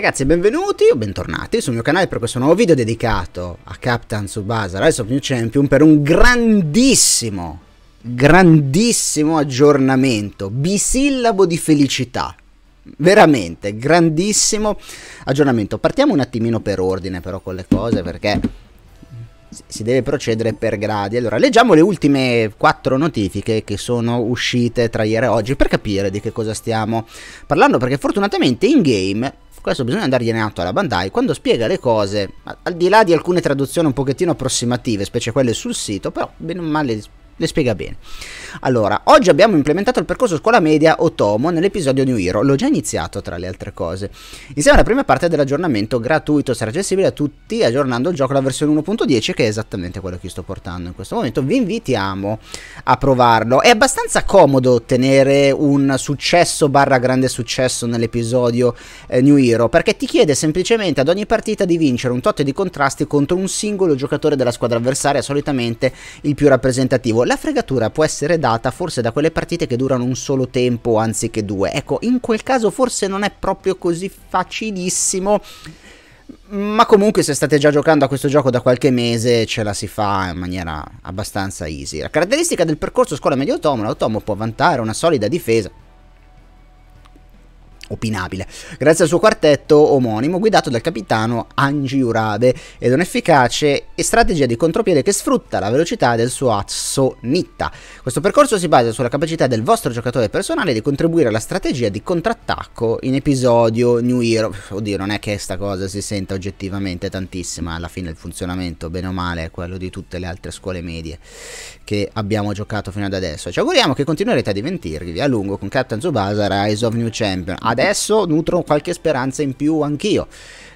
ragazzi e benvenuti o bentornati sul mio canale per questo nuovo video dedicato a Captain Subasa Rise of New Champion per un grandissimo, grandissimo aggiornamento, bisillabo di felicità, veramente grandissimo aggiornamento. Partiamo un attimino per ordine però con le cose perché si deve procedere per gradi. Allora, leggiamo le ultime quattro notifiche che sono uscite tra ieri e oggi per capire di che cosa stiamo parlando, perché fortunatamente in game questo bisogna andargliene atto alla Bandai, quando spiega le cose, al di là di alcune traduzioni un pochettino approssimative, specie quelle sul sito, però bene o male le spiega bene. Allora, oggi abbiamo implementato il percorso scuola media Otomo nell'episodio New Hero. L'ho già iniziato, tra le altre cose. Insieme alla prima parte dell'aggiornamento gratuito sarà accessibile a tutti aggiornando il gioco alla versione 1.10, che è esattamente quello che sto portando in questo momento. Vi invitiamo a provarlo. È abbastanza comodo ottenere un successo barra grande successo nell'episodio eh, New Hero, perché ti chiede semplicemente ad ogni partita di vincere un tot di contrasti contro un singolo giocatore della squadra avversaria, solitamente il più rappresentativo. La fregatura può essere data forse da quelle partite che durano un solo tempo anziché due. Ecco, in quel caso forse non è proprio così facilissimo. Ma comunque se state già giocando a questo gioco da qualche mese ce la si fa in maniera abbastanza easy. La caratteristica del percorso scuola medio automo, l'automo può vantare una solida difesa, opinabile, grazie al suo quartetto omonimo guidato dal capitano Anji Urabe ed un'efficace strategia di contropiede che sfrutta la velocità del suo asso Nitta. Questo percorso si basa sulla capacità del vostro giocatore personale di contribuire alla strategia di contrattacco in episodio New Hero. Oddio, non è che questa cosa si senta oggettivamente tantissima, alla fine il funzionamento bene o male è quello di tutte le altre scuole medie che abbiamo giocato fino ad adesso. Ci auguriamo che continuerete a divertirvi a lungo con Captain Tsubasa Rise of New Champion. Ad adesso nutro qualche speranza in più anch'io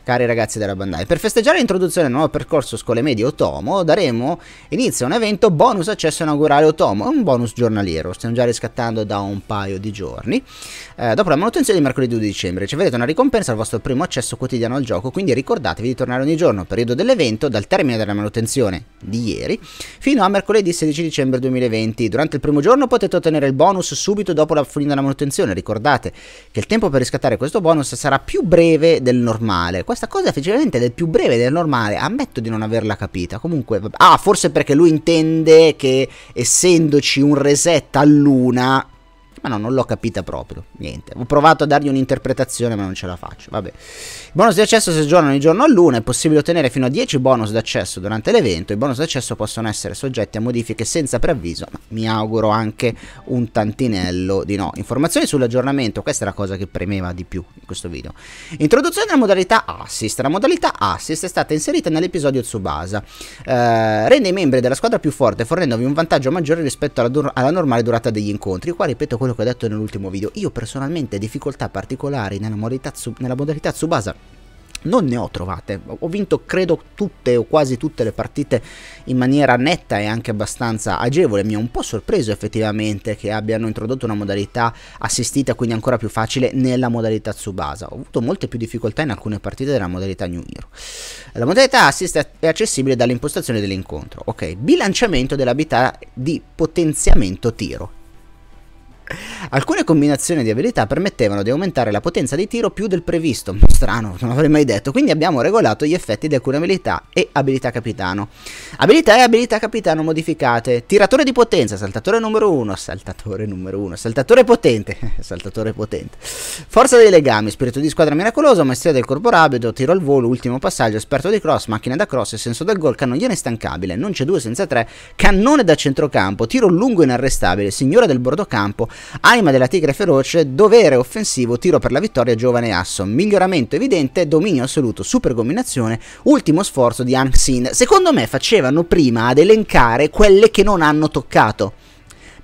cari ragazzi della Bandai. Per festeggiare l'introduzione del nuovo percorso scuole medie Otomo, daremo inizio a un evento bonus accesso inaugurale Otomo, un bonus giornaliero, stiamo già riscattando da un paio di giorni. Eh, dopo la manutenzione di mercoledì 2 dicembre riceverete una ricompensa al vostro primo accesso quotidiano al gioco, quindi ricordatevi di tornare ogni giorno periodo dell'evento dal termine della manutenzione di ieri fino a mercoledì 16 dicembre 2020. Durante il primo giorno potete ottenere il bonus subito dopo la fine della manutenzione, ricordate che il tempo per riscattare questo bonus sarà più breve del normale, questa cosa effettivamente è più breve del normale. Ammetto di non averla capita. Comunque, ah, forse perché lui intende che essendoci un reset a luna ma no, non l'ho capita proprio. Niente. Ho provato a dargli un'interpretazione, ma non ce la faccio. Vabbè. I bonus di accesso si aggiornano ogni giorno a luna. È possibile ottenere fino a 10 bonus d'accesso durante l'evento. I bonus d'accesso possono essere soggetti a modifiche senza preavviso. Ma mi auguro anche un tantinello di no. Informazioni sull'aggiornamento. Questa è la cosa che premeva di più in questo video. Introduzione della modalità assist. La modalità assist è stata inserita nell'episodio Tsubasa. Eh, rende i membri della squadra più forte, fornendovi un vantaggio maggiore rispetto alla, alla normale durata degli incontri. Qua ripeto quello quello che ho detto nell'ultimo video. Io personalmente difficoltà particolari nella modalità, nella modalità Tsubasa non ne ho trovate. Ho vinto credo tutte o quasi tutte le partite in maniera netta e anche abbastanza agevole. Mi ha un po' sorpreso effettivamente che abbiano introdotto una modalità assistita, quindi ancora più facile, nella modalità Tsubasa. Ho avuto molte più difficoltà in alcune partite della modalità New Hero. La modalità assist è accessibile dall'impostazione dell'incontro. Ok, bilanciamento dell'abilità di potenziamento tiro Alcune combinazioni di abilità permettevano di aumentare la potenza di tiro più del previsto, strano, non l'avrei mai detto, quindi abbiamo regolato gli effetti di alcune abilità e abilità capitano. Abilità e abilità capitano modificate, tiratore di potenza, saltatore numero 1, saltatore numero 1, saltatore potente, saltatore potente, forza dei legami, spirito di squadra miracoloso, maestria del corpo rapido, tiro al volo, ultimo passaggio, esperto di cross, macchina da cross, senso del gol, cannoniere instancabile, non c'è due senza tre, cannone da centrocampo, tiro lungo inarrestabile, signora del bordocampo, Anima della Tigre Feroce, dovere offensivo, tiro per la vittoria, giovane Asson. Miglioramento evidente, dominio assoluto, super combinazione, ultimo sforzo di Hank Secondo me facevano prima ad elencare quelle che non hanno toccato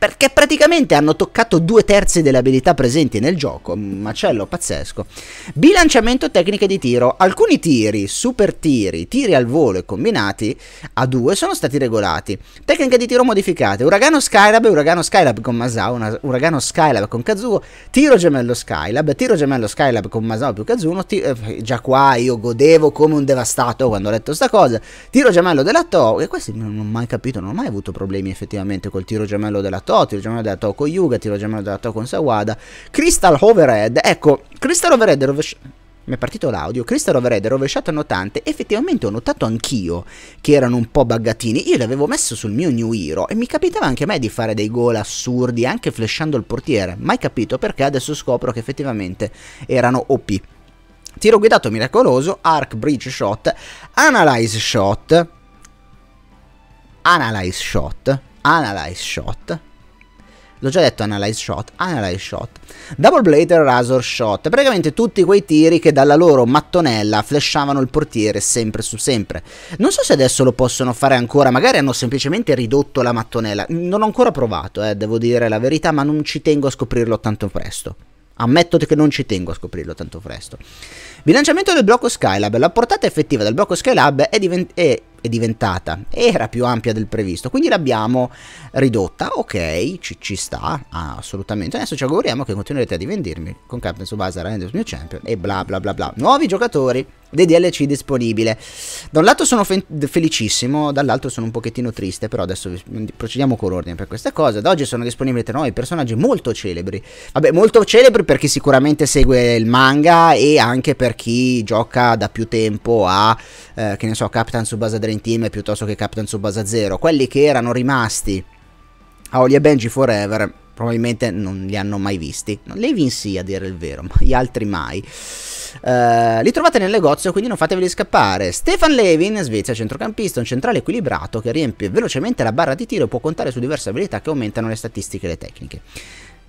perché praticamente hanno toccato due terzi delle abilità presenti nel gioco, macello pazzesco. Bilanciamento tecniche di tiro, alcuni tiri, super tiri, tiri al volo e combinati a due sono stati regolati. Tecniche di tiro modificate, Uragano Skylab e Uragano Skylab con Masao, una, Uragano Skylab con Kazuo, tiro gemello Skylab, tiro gemello Skylab con Masao più Kazuno, eh, già qua io godevo come un devastato quando ho letto sta cosa, tiro gemello della Toe. e questi non ho mai capito, non ho mai avuto problemi effettivamente col tiro gemello della Toe detto Oti, oh, l'abbiamo già Toko Yuga, tiro l'abbiamo già detto con Sawada. Crystal Overhead, ecco, Crystal Overhead rovesciato mi è partito l'audio, Crystal Overhead rovesciato a notante, effettivamente ho notato anch'io che erano un po' buggatini. io l'avevo messo sul mio New Hero e mi capitava anche a me di fare dei gol assurdi anche flashando il portiere, mai capito perché adesso scopro che effettivamente erano OP. Tiro guidato miracoloso, arc bridge shot, analyze shot, analyze shot, analyze shot, L'ho già detto Analyze Shot, Analyze Shot. Double Blader Razor Shot, praticamente tutti quei tiri che dalla loro mattonella flashavano il portiere sempre su sempre. Non so se adesso lo possono fare ancora, magari hanno semplicemente ridotto la mattonella. Non ho ancora provato, eh, devo dire la verità, ma non ci tengo a scoprirlo tanto presto. Ammetto che non ci tengo a scoprirlo tanto presto. Bilanciamento del blocco Skylab. La portata effettiva del blocco Skylab è, è è diventata era più ampia del previsto quindi l'abbiamo ridotta ok ci, ci sta ah, assolutamente adesso ci auguriamo che continuerete a diventirmi con Captain Subasa Renders New Champion e bla bla bla bla nuovi giocatori dei DLC disponibile da un lato sono fe felicissimo dall'altro sono un pochettino triste però adesso procediamo con ordine per questa cosa da oggi sono disponibili tra noi personaggi molto celebri vabbè molto celebri per chi sicuramente segue il manga e anche per chi gioca da più tempo a eh, che ne so Captain Subasa Renders in Team piuttosto che Captain Tsubasa Zero. Quelli che erano rimasti a Oli e Benji Forever probabilmente non li hanno mai visti. Levin sì, a dire il vero, ma gli altri mai. Uh, li trovate nel negozio, quindi non fateveli scappare. Stefan Levin, Svezia, centrocampista, un centrale equilibrato che riempie velocemente la barra di tiro e può contare su diverse abilità che aumentano le statistiche e le tecniche.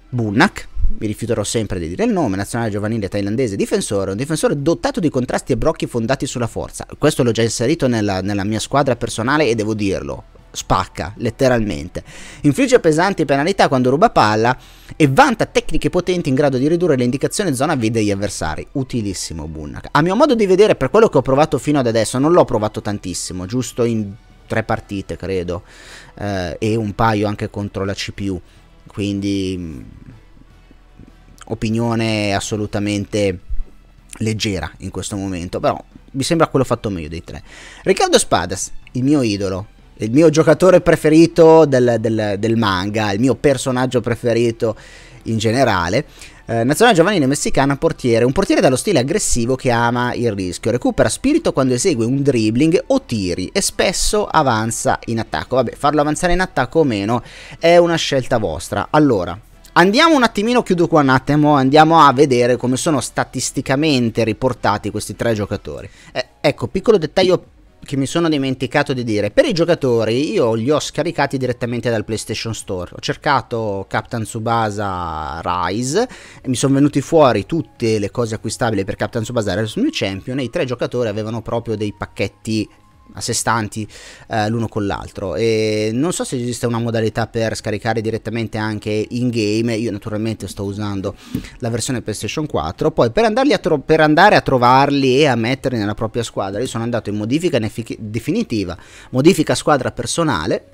Bunnak, mi rifiuterò sempre di dire il nome, nazionale giovanile thailandese difensore, un difensore dotato di contrasti e brocchi fondati sulla forza. Questo l'ho già inserito nella, nella mia squadra personale e devo dirlo, spacca letteralmente. Infligge pesanti penalità quando ruba palla e vanta tecniche potenti in grado di ridurre le indicazioni zona V degli avversari. Utilissimo Bunnak. A mio modo di vedere, per quello che ho provato fino ad adesso, non l'ho provato tantissimo, giusto in tre partite credo eh, e un paio anche contro la CPU. Quindi opinione assolutamente leggera in questo momento, però mi sembra quello fatto meglio dei tre. Riccardo Spadas, il mio idolo, il mio giocatore preferito del, del, del manga, il mio personaggio preferito in generale. Eh, nazionale giovanile messicana, portiere, un portiere dallo stile aggressivo che ama il rischio, recupera spirito quando esegue un dribbling o tiri e spesso avanza in attacco. Vabbè, farlo avanzare in attacco o meno è una scelta vostra. Allora, Andiamo un attimino, chiudo qua un attimo, andiamo a vedere come sono statisticamente riportati questi tre giocatori. Eh, ecco, piccolo dettaglio che mi sono dimenticato di dire. Per i giocatori io li ho scaricati direttamente dal PlayStation Store. Ho cercato Captain Tsubasa Rise e mi sono venuti fuori tutte le cose acquistabili per Captain Tsubasa Rise New Champion e i tre giocatori avevano proprio dei pacchetti a sé stanti eh, l'uno con l'altro e non so se esiste una modalità per scaricare direttamente anche in game io naturalmente sto usando la versione PlayStation 4 poi per, per andare a trovarli e a metterli nella propria squadra io sono andato in modifica definitiva modifica squadra personale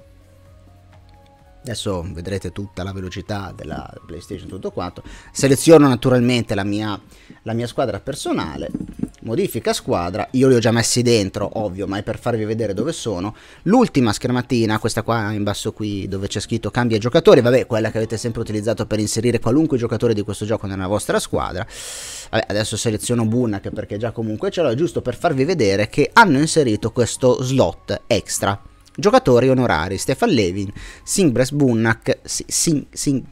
adesso vedrete tutta la velocità della PlayStation tutto quanto, seleziono naturalmente la mia, la mia squadra personale, modifica squadra, io li ho già messi dentro, ovvio, ma è per farvi vedere dove sono, l'ultima schermatina, questa qua in basso qui dove c'è scritto cambia giocatori, vabbè, quella che avete sempre utilizzato per inserire qualunque giocatore di questo gioco nella vostra squadra, vabbè, adesso seleziono Bunak perché già comunque ce l'ho, giusto per farvi vedere che hanno inserito questo slot extra Giocatori onorari: Stefan Levin, Singbras Bunnak, Sing, Sing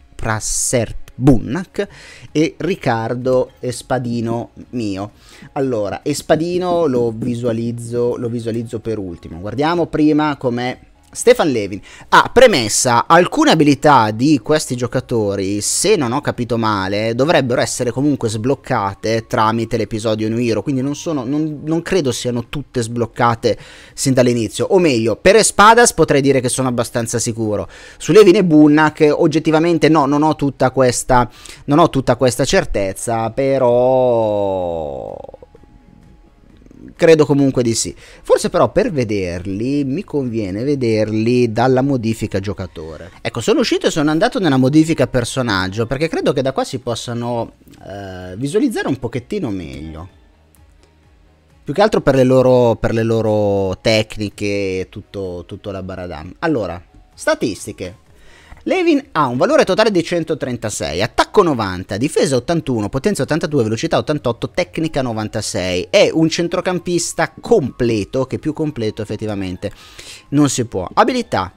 Bunnak e Riccardo Espadino mio. Allora, Espadino lo visualizzo, lo visualizzo per ultimo. Guardiamo prima com'è Stefan Levin ha ah, premessa alcune abilità di questi giocatori, se non ho capito male, dovrebbero essere comunque sbloccate tramite l'episodio New Hero, quindi non, sono, non, non credo siano tutte sbloccate sin dall'inizio, o meglio, per Espadas potrei dire che sono abbastanza sicuro, su Levin e Bunnak oggettivamente no, non ho tutta questa, non ho tutta questa certezza, però credo comunque di sì. Forse però per vederli mi conviene vederli dalla modifica giocatore. Ecco, sono uscito e sono andato nella modifica personaggio perché credo che da qua si possano eh, visualizzare un pochettino meglio. Più che altro per le loro, per le loro tecniche e tutto, tutto la baradam. Allora, statistiche. Levin ha un valore totale di 136, attacco 90, difesa 81, potenza 82, velocità 88, tecnica 96. È un centrocampista completo, che più completo effettivamente non si può. Abilità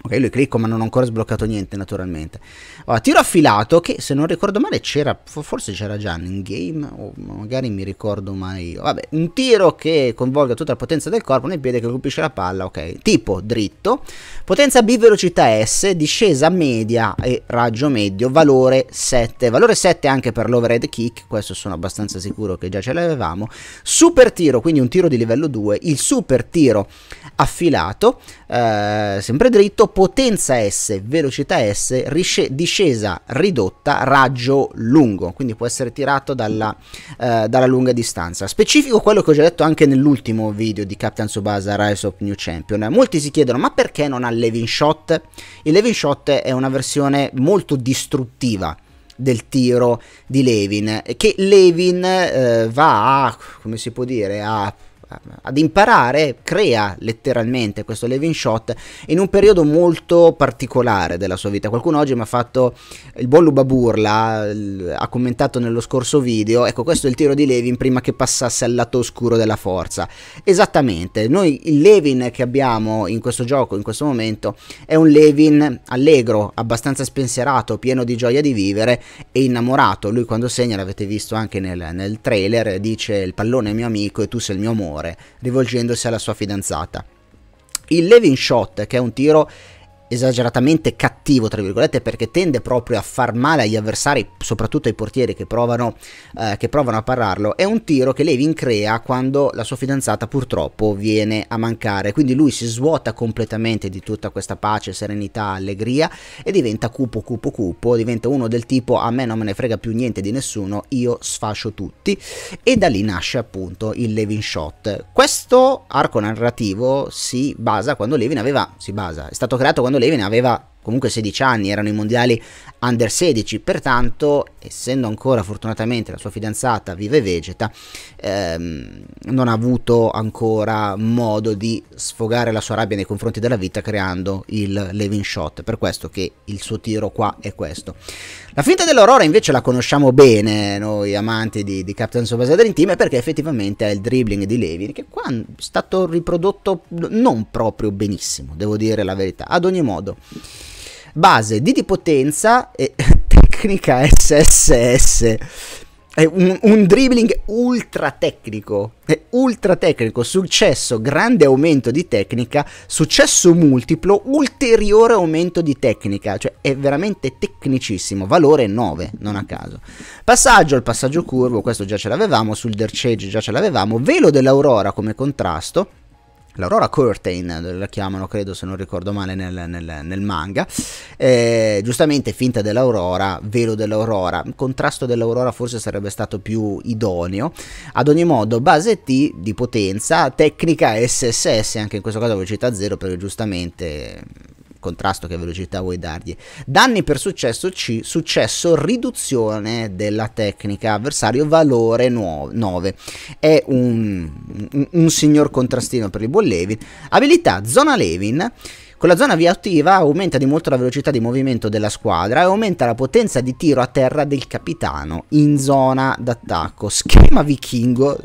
Ok, lui clicco, ma non ho ancora sbloccato niente, naturalmente. Allora, tiro affilato, che se non ricordo male c'era, forse c'era già in game, o magari mi ricordo mai io. Vabbè, un tiro che coinvolga tutta la potenza del corpo nel piede che colpisce la palla, ok. Tipo dritto, potenza B, velocità S, discesa media e raggio medio, valore 7. Valore 7 anche per l'overhead kick, questo sono abbastanza sicuro che già ce l'avevamo. Super tiro, quindi un tiro di livello 2, il super tiro affilato, eh, sempre dritto, potenza S, velocità S, risce- discesa ridotta, raggio lungo, quindi può essere tirato dalla, eh, dalla, lunga distanza. Specifico quello che ho già detto anche nell'ultimo video di Captain Subasa Rise of New Champion. Molti si chiedono ma perché non ha Levin Shot? Il Levin Shot è una versione molto distruttiva del tiro di Levin che Levin eh, va a come si può dire a ad imparare, crea letteralmente questo Levin Shot in un periodo molto particolare della sua vita. Qualcuno oggi mi ha fatto il buon Luba ha commentato nello scorso video, ecco questo è il tiro di Levin prima che passasse al lato oscuro della forza. Esattamente, noi il Levin che abbiamo in questo gioco, in questo momento, è un Levin allegro, abbastanza spensierato, pieno di gioia di vivere e innamorato. Lui quando segna, l'avete visto anche nel, nel trailer, dice il pallone è mio amico e tu sei il mio amore amore, rivolgendosi alla sua fidanzata. Il Levin Shot, che è un tiro esageratamente cattivo, tra virgolette, perché tende proprio a far male agli avversari, soprattutto ai portieri che provano, eh, che provano a pararlo, è un tiro che Levin crea quando la sua fidanzata purtroppo viene a mancare. Quindi lui si svuota completamente di tutta questa pace, serenità, allegria e diventa cupo, cupo, cupo, diventa uno del tipo a me non me ne frega più niente di nessuno, io sfascio tutti e da lì nasce appunto il Levin Shot. Questo arco narrativo si basa quando Levin aveva, si basa, è stato creato quando quando Levin aveva comunque 16 anni, erano i mondiali under 16, pertanto essendo ancora fortunatamente la sua fidanzata vive vegeta, ehm, non ha avuto ancora modo di sfogare la sua rabbia nei confronti della vita creando il Levin Shot, per questo che il suo tiro qua è questo. La finta dell'Aurora invece la conosciamo bene noi amanti di, di Captain Tsubasa Dream Team perché effettivamente è il dribbling di Levin che qua è stato riprodotto non proprio benissimo, devo dire la verità. Ad ogni modo, base D di potenza e tecnica SSS è un, un dribbling ultra tecnico, è ultra tecnico, successo, grande aumento di tecnica, successo multiplo, ulteriore aumento di tecnica, cioè è veramente tecnicissimo, valore 9, non a caso. Passaggio al passaggio curvo, questo già ce l'avevamo, sul Dercege già ce l'avevamo, velo dell'aurora come contrasto, l'Aurora Curtain, la chiamano credo se non ricordo male nel, nel, nel manga, eh, giustamente finta dell'Aurora, velo dell'Aurora, contrasto dell'Aurora forse sarebbe stato più idoneo, ad ogni modo base T di potenza, tecnica SSS, anche in questo caso velocità 0 perché giustamente contrasto che velocità vuoi dargli. Danni per successo C, successo riduzione della tecnica avversario valore 9. È un, un, un signor contrastino per il buon Levin. Abilità zona Levin. Con la zona via attiva aumenta di molto la velocità di movimento della squadra e aumenta la potenza di tiro a terra del capitano in zona d'attacco. Schema vichingo.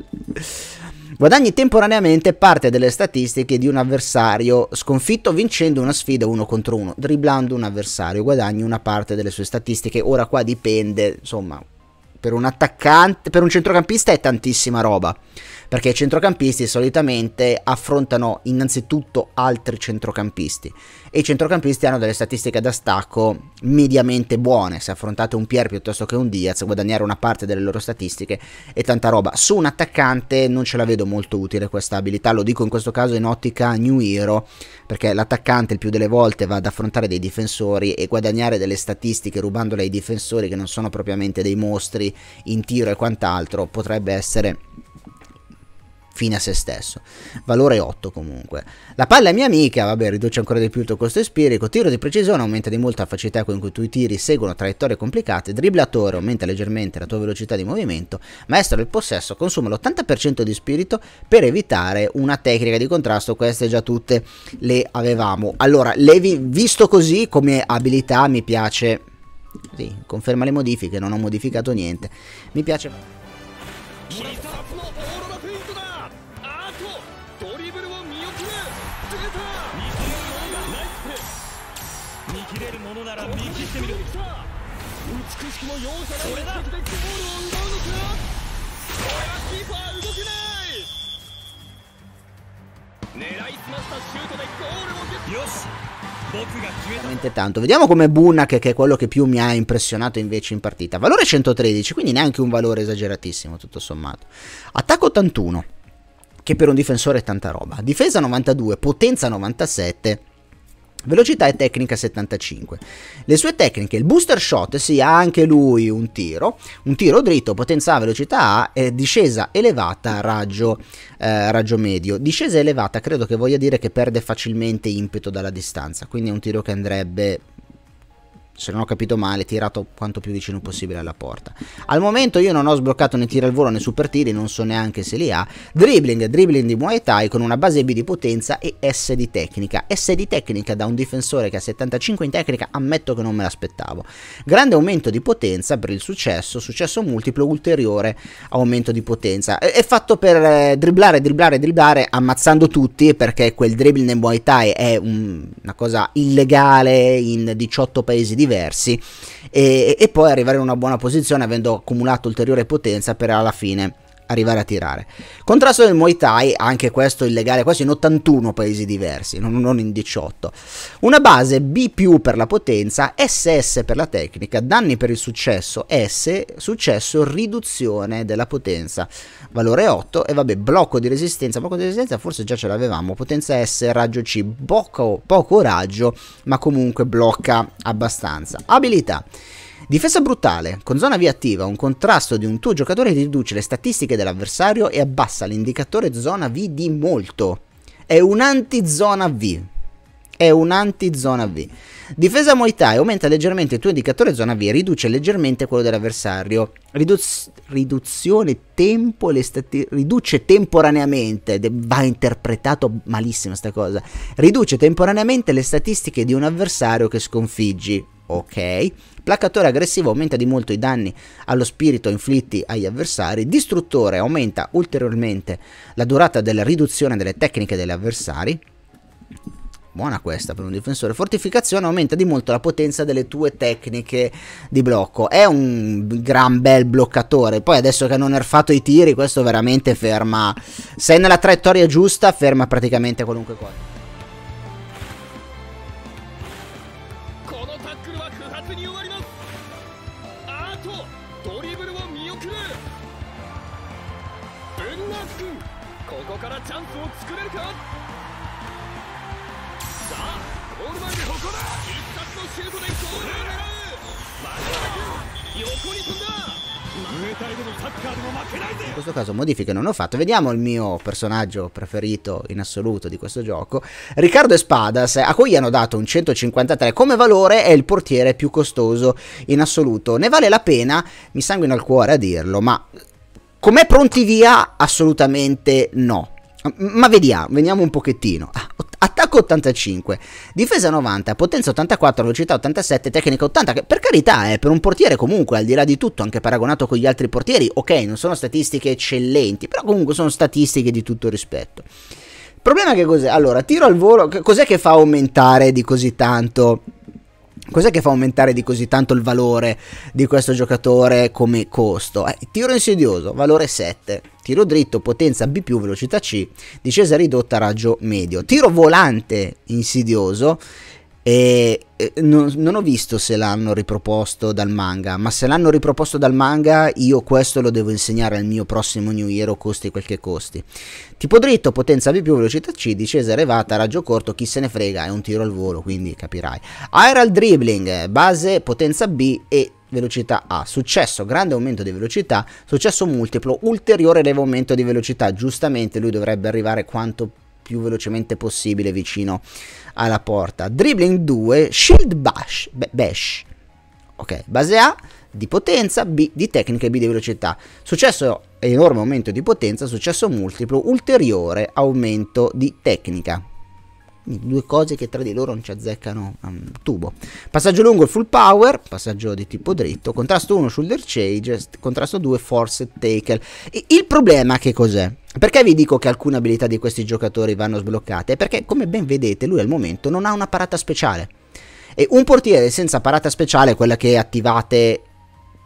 Guadagni temporaneamente parte delle statistiche di un avversario sconfitto vincendo una sfida uno contro uno, dribblando un avversario, guadagni una parte delle sue statistiche. Ora qua dipende, insomma, per un attaccante, per un centrocampista è tantissima roba perché i centrocampisti solitamente affrontano innanzitutto altri centrocampisti e i centrocampisti hanno delle statistiche da stacco mediamente buone, se affrontate un Pierre piuttosto che un Diaz guadagnare una parte delle loro statistiche e tanta roba. Su un attaccante non ce la vedo molto utile questa abilità, lo dico in questo caso in ottica New Hero, perché l'attaccante il più delle volte va ad affrontare dei difensori e guadagnare delle statistiche rubandole ai difensori che non sono propriamente dei mostri in tiro e quant'altro potrebbe essere fine a se stesso. Valore 8 comunque. La palla è mia amica, vabbè, riduce ancora di più il tuo costo espirico. Tiro di precisione aumenta di molto la facilità con cui i tuoi tiri seguono traiettorie complicate. Dribblatore aumenta leggermente la tua velocità di movimento. Maestro del possesso consuma l'80% di spirito per evitare una tecnica di contrasto. Queste già tutte le avevamo. Allora, Levi, visto così come abilità mi piace... Sì, conferma le modifiche, non ho modificato niente. Mi piace... Veramente tanto. Vediamo come Bunak, che è quello che più mi ha impressionato invece in partita. Valore 113, quindi neanche un valore esageratissimo, tutto sommato. Attacco 81, che per un difensore è tanta roba. Difesa 92, potenza 97 Velocità e tecnica 75. Le sue tecniche, il booster shot, sì, ha anche lui un tiro, un tiro dritto, potenza A, velocità A, e discesa elevata, raggio, eh, raggio medio. Discesa elevata credo che voglia dire che perde facilmente impeto dalla distanza, quindi è un tiro che andrebbe se non ho capito male, tirato quanto più vicino possibile alla porta. Al momento io non ho sbloccato né tiri al volo né super tiri, non so neanche se li ha. Dribbling, dribbling di Muay Thai con una base B di potenza e S di tecnica. S di tecnica da un difensore che ha 75 in tecnica, ammetto che non me l'aspettavo. Grande aumento di potenza per il successo, successo multiplo ulteriore aumento di potenza. È fatto per eh, dribblare, dribblare, dribblare, ammazzando tutti perché quel dribbling nel Muay Thai è un, una cosa illegale in 18 paesi di diversi e, e poi arrivare in una buona posizione avendo accumulato ulteriore potenza per alla fine arrivare a tirare. Contrasto del Muay Thai, anche questo illegale, questo in 81 paesi diversi, non, non in 18. Una base B per la potenza, SS per la tecnica, danni per il successo, S, successo, riduzione della potenza, valore 8 e vabbè, blocco di resistenza, blocco di resistenza forse già ce l'avevamo, potenza S, raggio C, poco, poco raggio, ma comunque blocca abbastanza. Abilità. Difesa brutale. Con zona via attiva, un contrasto di un tuo giocatore riduce le statistiche dell'avversario e abbassa l'indicatore zona V di molto. È un anti-zona V. È un anti-zona V. Difesa Muay Thai aumenta leggermente il tuo indicatore zona V e riduce leggermente quello dell'avversario. Riduz riduzione tempo le riduce temporaneamente, va interpretato malissimo sta cosa. Riduce temporaneamente le statistiche di un avversario che sconfiggi ok. Placatore aggressivo aumenta di molto i danni allo spirito inflitti agli avversari. Distruttore aumenta ulteriormente la durata della riduzione delle tecniche degli avversari. Buona questa per un difensore. Fortificazione aumenta di molto la potenza delle tue tecniche di blocco. È un gran bel bloccatore. Poi adesso che hanno nerfato i tiri, questo veramente ferma. Se è nella traiettoria giusta, ferma praticamente qualunque cosa. questo caso modifiche non ho fatto. Vediamo il mio personaggio preferito in assoluto di questo gioco. Riccardo Espadas, a cui hanno dato un 153 come valore, è il portiere più costoso in assoluto. Ne vale la pena, mi sanguina il cuore a dirlo, ma come pronti via? Assolutamente no. Ma vediamo, vediamo un pochettino. Ah, attacco 85, difesa 90, potenza 84, velocità 87, tecnica 80, che per carità è eh, per un portiere comunque, al di là di tutto, anche paragonato con gli altri portieri, ok, non sono statistiche eccellenti, però comunque sono statistiche di tutto rispetto. Il problema che cos'è? Allora, tiro al volo, cos'è che fa aumentare di così tanto? Cos'è che fa aumentare di così tanto il valore di questo giocatore come costo? Eh, tiro insidioso, valore 7 tiro dritto, potenza B+, velocità C, discesa ridotta, raggio medio. Tiro volante insidioso, e non, non ho visto se l'hanno riproposto dal manga, ma se l'hanno riproposto dal manga io questo lo devo insegnare al mio prossimo New Hero costi quel che costi. Tipo dritto, potenza B+, velocità C, discesa elevata, raggio corto, chi se ne frega, è un tiro al volo, quindi capirai. Aerial dribbling, base potenza B e velocità A, successo grande aumento di velocità, successo multiplo, ulteriore leve aumento di velocità, giustamente lui dovrebbe arrivare quanto più velocemente possibile vicino alla porta. Dribbling 2, shield bash, bash. Ok, base A di potenza, B di tecnica e B di velocità. Successo enorme aumento di potenza, successo multiplo, ulteriore aumento di tecnica due cose che tra di loro non ci azzeccano um, tubo. Passaggio lungo full power, passaggio di tipo dritto, contrasto 1 shoulder change, contrasto 2 force tackle. E il problema che cos'è? Perché vi dico che alcune abilità di questi giocatori vanno sbloccate? Perché come ben vedete lui al momento non ha una parata speciale. E un portiere senza parata speciale quella che attivate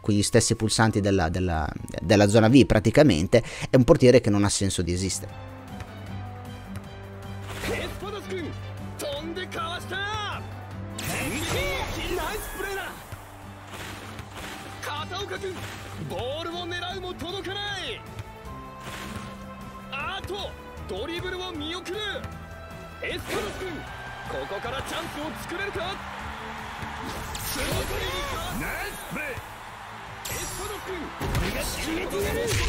con gli stessi pulsanti della, della, della zona V praticamente, è un portiere che non ha senso di esistere. チャンスを作れるかナイスプレーエストロック俺がやるで鋭く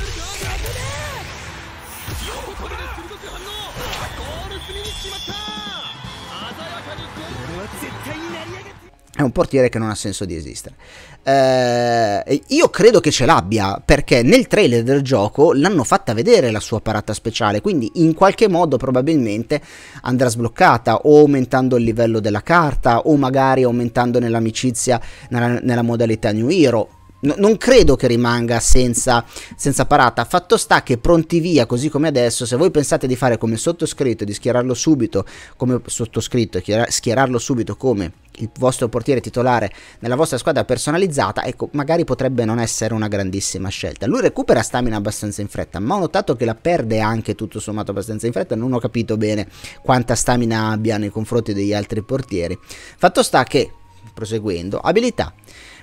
反応ゴール隅に決まった鮮やかにゴール俺は絶対に成り上がって è un portiere che non ha senso di esistere. Eh, io credo che ce l'abbia perché nel trailer del gioco l'hanno fatta vedere la sua parata speciale, quindi in qualche modo probabilmente andrà sbloccata o aumentando il livello della carta o magari aumentando nell'amicizia nella, nella modalità New Hero No, non credo che rimanga senza, senza, parata. Fatto sta che pronti via, così come adesso, se voi pensate di fare come sottoscritto, di schierarlo subito come sottoscritto, schierarlo subito come il vostro portiere titolare nella vostra squadra personalizzata, ecco, magari potrebbe non essere una grandissima scelta. Lui recupera stamina abbastanza in fretta, ma ho notato che la perde anche tutto sommato abbastanza in fretta, non ho capito bene quanta stamina abbia nei confronti degli altri portieri. Fatto sta che, proseguendo, abilità.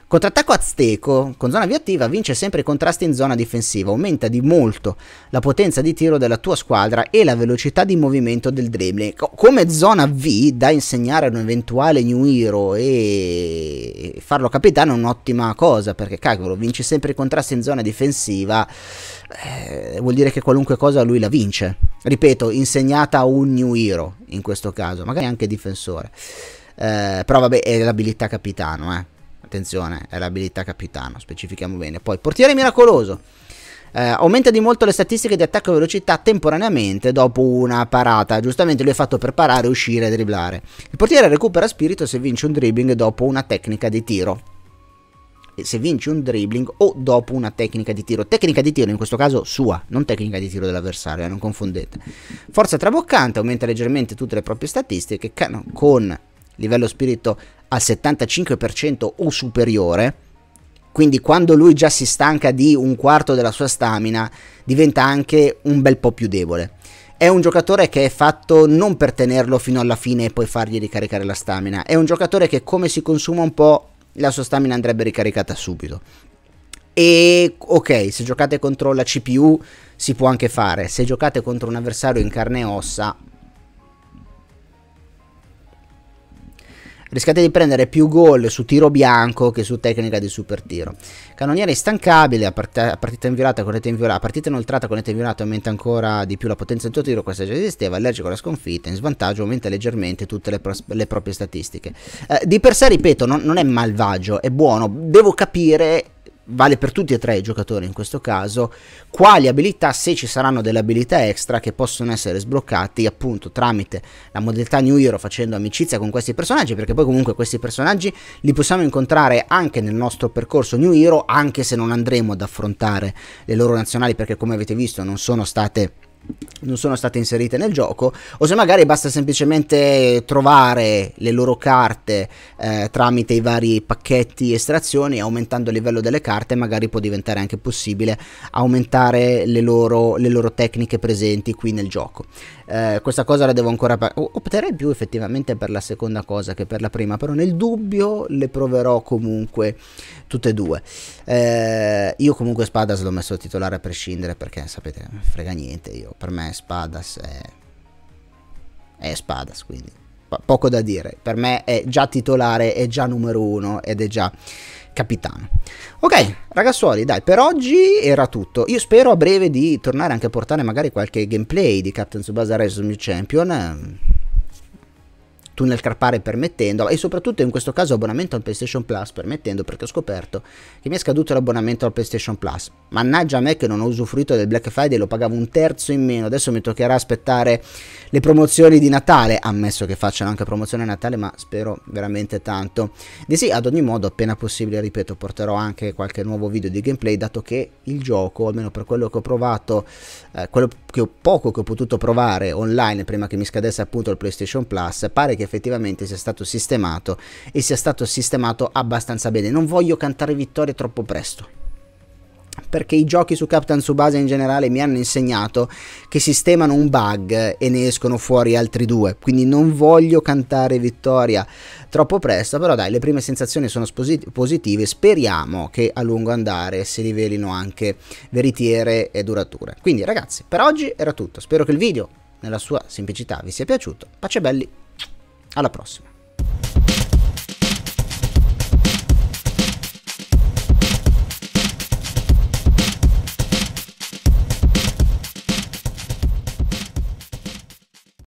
Contrattacco azteco, con zona viattiva, vince sempre i contrasti in zona difensiva, aumenta di molto la potenza di tiro della tua squadra e la velocità di movimento del dribbling. Come zona V da insegnare a un eventuale new hero e farlo capitano è un'ottima cosa, perché cavolo, vince sempre i contrasti in zona difensiva, eh, vuol dire che qualunque cosa lui la vince. Ripeto, insegnata a un new hero in questo caso, magari anche difensore. Eh, però vabbè, è l'abilità capitano, eh. Attenzione, è l'abilità capitano, specifichiamo bene. Poi, portiere miracoloso. Eh, aumenta di molto le statistiche di attacco e velocità temporaneamente dopo una parata. Giustamente lui è fatto per parare, uscire e dribblare. Il portiere recupera spirito se vince un dribbling dopo una tecnica di tiro. E se vince un dribbling o dopo una tecnica di tiro. Tecnica di tiro in questo caso sua, non tecnica di tiro dell'avversario, eh, non confondete. Forza traboccante, aumenta leggermente tutte le proprie statistiche con livello spirito al 75% o superiore, quindi quando lui già si stanca di un quarto della sua stamina, diventa anche un bel po' più debole. È un giocatore che è fatto non per tenerlo fino alla fine e poi fargli ricaricare la stamina, è un giocatore che come si consuma un po' la sua stamina andrebbe ricaricata subito. E ok, se giocate contro la CPU si può anche fare, se giocate contro un avversario in carne e ossa rischiate di prendere più gol su tiro bianco che su tecnica di super tiro. Cannoniere instancabile, a, partita inviolata, corretta inviolata, a partita inoltrata, con corretta inviolata aumenta ancora di più la potenza del tuo tiro, questa già esisteva, allergico alla sconfitta, in svantaggio aumenta leggermente tutte le, pro le proprie statistiche. Eh, di per sé, ripeto, non, non è malvagio, è buono, devo capire vale per tutti e tre i giocatori in questo caso, quali abilità, se ci saranno delle abilità extra che possono essere sbloccati appunto tramite la modalità New Hero facendo amicizia con questi personaggi, perché poi comunque questi personaggi li possiamo incontrare anche nel nostro percorso New Hero, anche se non andremo ad affrontare le loro nazionali, perché come avete visto non sono state non sono state inserite nel gioco o se magari basta semplicemente trovare le loro carte eh, tramite i vari pacchetti estrazioni aumentando il livello delle carte magari può diventare anche possibile aumentare le loro, le loro tecniche presenti qui nel gioco eh, questa cosa la devo ancora... Opterei più effettivamente per la seconda cosa che per la prima, però nel dubbio le proverò comunque tutte e due. Eh, io comunque Spadas l'ho messo a titolare a prescindere perché sapete, frega niente, io, per me Spadas è... è Spadas, quindi poco da dire. Per me è già titolare, è già numero uno ed è già capitano. Ok, ragazzuoli, dai, per oggi era tutto. Io spero a breve di tornare anche a portare magari qualche gameplay di Captain Tsubasa Rise of New Champion. Ehm, tunnel carpare permettendo e soprattutto in questo caso abbonamento al PlayStation Plus permettendo perché ho scoperto che mi è scaduto l'abbonamento al PlayStation Plus. Mannaggia a me che non ho usufruito del Black Friday, lo pagavo un terzo in meno, adesso mi toccherà aspettare le promozioni di Natale, ammesso che facciano anche promozione a Natale, ma spero veramente tanto. Di sì, ad ogni modo, appena possibile, ripeto, porterò anche qualche nuovo video di gameplay, dato che il gioco, almeno per quello che ho provato, eh, quello che ho poco che ho potuto provare online prima che mi scadesse appunto il PlayStation Plus, pare che effettivamente sia stato sistemato e sia stato sistemato abbastanza bene. Non voglio cantare vittorie troppo presto perché i giochi su Captain Subasa in generale mi hanno insegnato che sistemano un bug e ne escono fuori altri due, quindi non voglio cantare vittoria troppo presto, però dai, le prime sensazioni sono sposit- positive, speriamo che a lungo andare si rivelino anche veritiere e durature. Quindi ragazzi, per oggi era tutto, spero che il video nella sua semplicità vi sia piaciuto, pace belli, alla prossima.